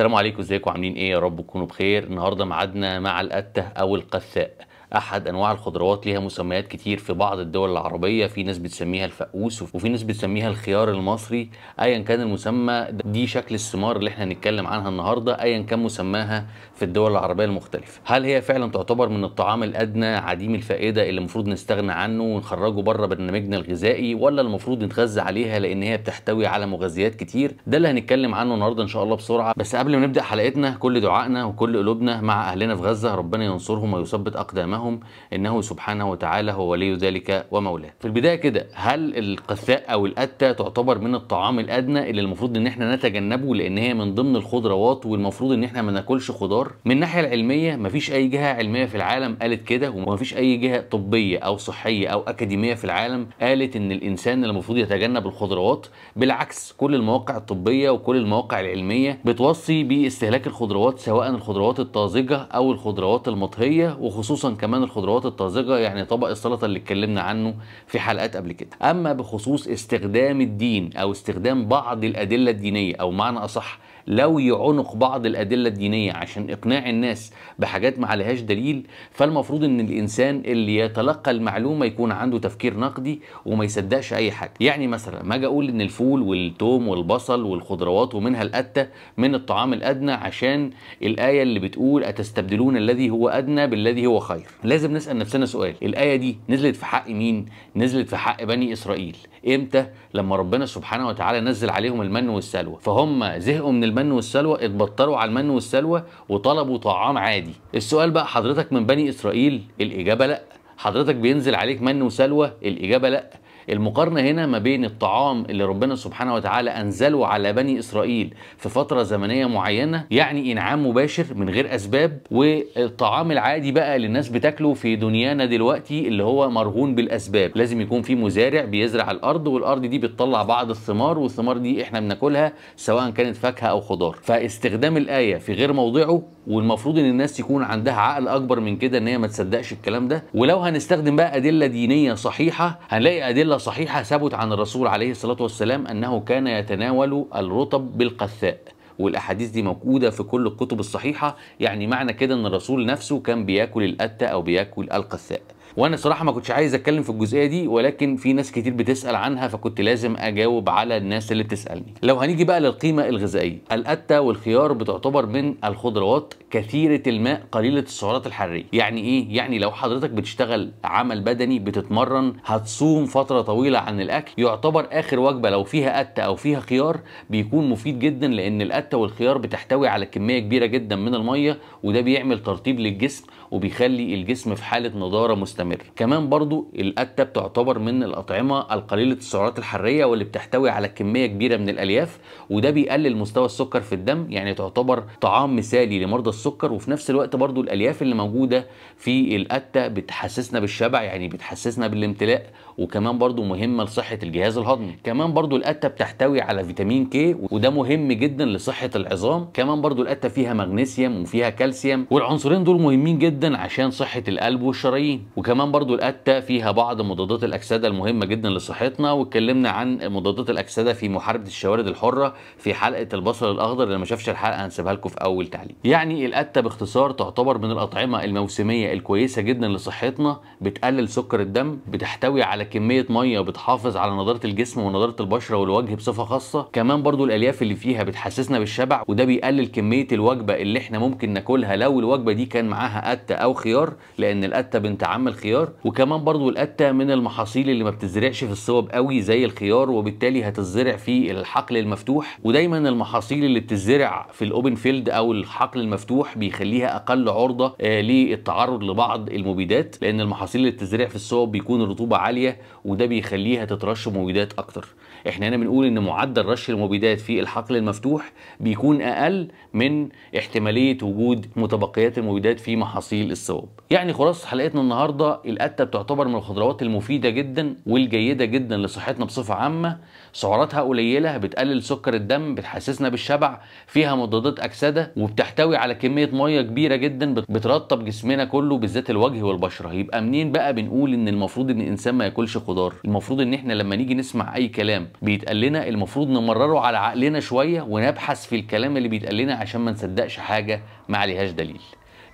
السلام عليكم ازيكم عاملين ايه يا رب تكونوا بخير النهارده معادنا مع القته او القثاء احد انواع الخضروات ليها مسميات كتير في بعض الدول العربيه في ناس بتسميها الفقوس وفي ناس بتسميها الخيار المصري ايا كان المسمى دي شكل الثمار اللي احنا هنتكلم عنها النهارده ايا كان مسماها في الدول العربيه المختلفه هل هي فعلا تعتبر من الطعام الادنى عديم الفائده اللي المفروض نستغنى عنه ونخرجه بره برنامجنا الغذائي ولا المفروض نتغذى عليها لان هي بتحتوي على مغذيات كتير ده اللي هنتكلم عنه النهارده ان شاء الله بسرعه بس قبل ما نبدا حلقتنا كل دعائنا وكل قلوبنا مع اهلنا في غزه ربنا ينصرهم ويثبت اقدامهم معهم انه سبحانه وتعالى هو ولي ذلك ومولاه في البدايه كده هل القثاء او الاتا تعتبر من الطعام الادنى اللي المفروض ان احنا نتجنبه لان هي من ضمن الخضروات والمفروض ان احنا ما ناكلش خضار من الناحيه العلميه مفيش اي جهه علميه في العالم قالت كده ومفيش اي جهه طبيه او صحيه او اكاديميه في العالم قالت ان الانسان المفروض يتجنب الخضروات بالعكس كل المواقع الطبيه وكل المواقع العلميه بتوصي باستهلاك الخضروات سواء الخضروات الطازجه او الخضروات المطهيه وخصوصا كمان كمان الخضروات الطازجه يعني طبق السلطه اللي اتكلمنا عنه في حلقات قبل كده اما بخصوص استخدام الدين او استخدام بعض الادله الدينيه او معنى اصح لو عنق بعض الادله الدينيه عشان اقناع الناس بحاجات ما عليهاش دليل فالمفروض ان الانسان اللي يتلقى المعلومه يكون عنده تفكير نقدي وما يصدقش اي حاجه يعني مثلا ما اجي اقول ان الفول والتوم والبصل والخضروات ومنها الأتة من الطعام الادنى عشان الايه اللي بتقول اتستبدلون الذي هو ادنى بالذي هو خير لازم نسال نفسنا سؤال الايه دي نزلت في حق مين نزلت في حق بني اسرائيل امتى لما ربنا سبحانه وتعالى نزل عليهم المن والسلوى فهم زهقوا من المن والسلوى اتبطروا على المن والسلوى وطلبوا طعام عادي السؤال بقى حضرتك من بني اسرائيل الاجابه لا حضرتك بينزل عليك من وسلوى الاجابه لا المقارنة هنا ما بين الطعام اللي ربنا سبحانه وتعالى أنزله على بني إسرائيل في فترة زمنية معينة يعني إنعام مباشر من غير أسباب والطعام العادي بقى اللي الناس بتاكله في دنيانا دلوقتي اللي هو مرهون بالأسباب لازم يكون في مزارع بيزرع الأرض والأرض دي بتطلع بعض الثمار والثمار دي إحنا بناكلها سواء كانت فاكهة أو خضار فاستخدام الآية في غير موضعه والمفروض ان الناس يكون عندها عقل اكبر من كده ان هي ما تصدقش الكلام ده ولو هنستخدم بقى ادله دينيه صحيحه هنلاقي ادله صحيحة ثبت عن الرسول عليه الصلاة والسلام أنه كان يتناول الرطب بالقثاء والاحاديث دي موجوده في كل الكتب الصحيحه يعني معنى كده ان الرسول نفسه كان بياكل القته او بياكل القثاء وانا صراحه ما كنتش عايز اتكلم في الجزئيه دي ولكن في ناس كتير بتسال عنها فكنت لازم اجاوب على الناس اللي بتسالني لو هنيجي بقى للقيمه الغذائيه القته والخيار بتعتبر من الخضروات كثيره الماء قليله السعرات الحراريه يعني ايه يعني لو حضرتك بتشتغل عمل بدني بتتمرن هتصوم فتره طويله عن الاكل يعتبر اخر وجبه لو فيها قته او فيها خيار بيكون مفيد جدا لان القته والخيار بتحتوي على كميه كبيره جدا من الميه وده بيعمل ترطيب للجسم وبيخلي الجسم في حاله نضاره مستمره مستمر كمان برضو الاتا بتعتبر من الأطعمة القليلة السعرات الحرارية واللي بتحتوي على كمية كبيرة من الألياف وده بيقلل مستوى السكر في الدم يعني تعتبر طعام مثالي لمرضى السكر وفي نفس الوقت برضو الألياف اللي موجودة في الاتا بتحسسنا بالشبع يعني بتحسسنا بالامتلاء وكمان برضو مهمة لصحة الجهاز الهضمي كمان برضو القتة بتحتوي على فيتامين كي وده مهم جدا لصحة العظام كمان برضو القتة فيها مغنيسيوم وفيها كالسيوم والعنصرين دول مهمين جدا عشان صحة القلب والشرايين وكمان وكمان برضو الاتا فيها بعض مضادات الأكسدة المهمة جدا لصحتنا واتكلمنا عن مضادات الأكسدة في محاربة الشوارد الحرة في حلقة البصل الأخضر اللي ما شافش الحلقة هنسيبها لكم في أول تعليق يعني الاتا باختصار تعتبر من الأطعمة الموسمية الكويسة جدا لصحتنا بتقلل سكر الدم بتحتوي على كمية مية وبتحافظ على نضارة الجسم ونضارة البشرة والوجه بصفة خاصة كمان برضو الألياف اللي فيها بتحسسنا بالشبع وده بيقلل كمية الوجبة اللي احنا ممكن ناكلها لو الوجبة دي كان معاها اتا أو خيار لأن الاتا بنت الخيار وكمان برضو القتة من المحاصيل اللي ما بتزرعش في الصوب قوي زي الخيار وبالتالي هتزرع في الحقل المفتوح ودايما المحاصيل اللي بتزرع في الاوبن فيلد او الحقل المفتوح بيخليها اقل عرضة آه، للتعرض لبعض المبيدات لان المحاصيل اللي بتزرع في الصوب بيكون الرطوبة عالية وده بيخليها تترش مبيدات اكتر احنا هنا بنقول ان معدل رش المبيدات في الحقل المفتوح بيكون اقل من احتماليه وجود متبقيات المبيدات في محاصيل الصواب يعني خلاصه حلقتنا النهارده القته بتعتبر من الخضروات المفيده جدا والجيده جدا لصحتنا بصفه عامه سعراتها قليله بتقلل سكر الدم بتحسسنا بالشبع فيها مضادات اكسده وبتحتوي على كميه ميه كبيره جدا بترطب جسمنا كله بالذات الوجه والبشره يبقى منين بقى بنقول ان المفروض ان الانسان ما ياكلش خضار المفروض ان احنا لما نيجي نسمع اي كلام بيتقال لنا المفروض نمرره على عقلنا شويه ونبحث في الكلام اللي بيتقال لنا عشان ما نصدقش حاجه ما عليهاش دليل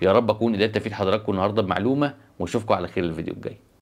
يا رب اكون قدرت افيد حضراتكم النهارده بمعلومه واشوفكم على خير الفيديو الجاي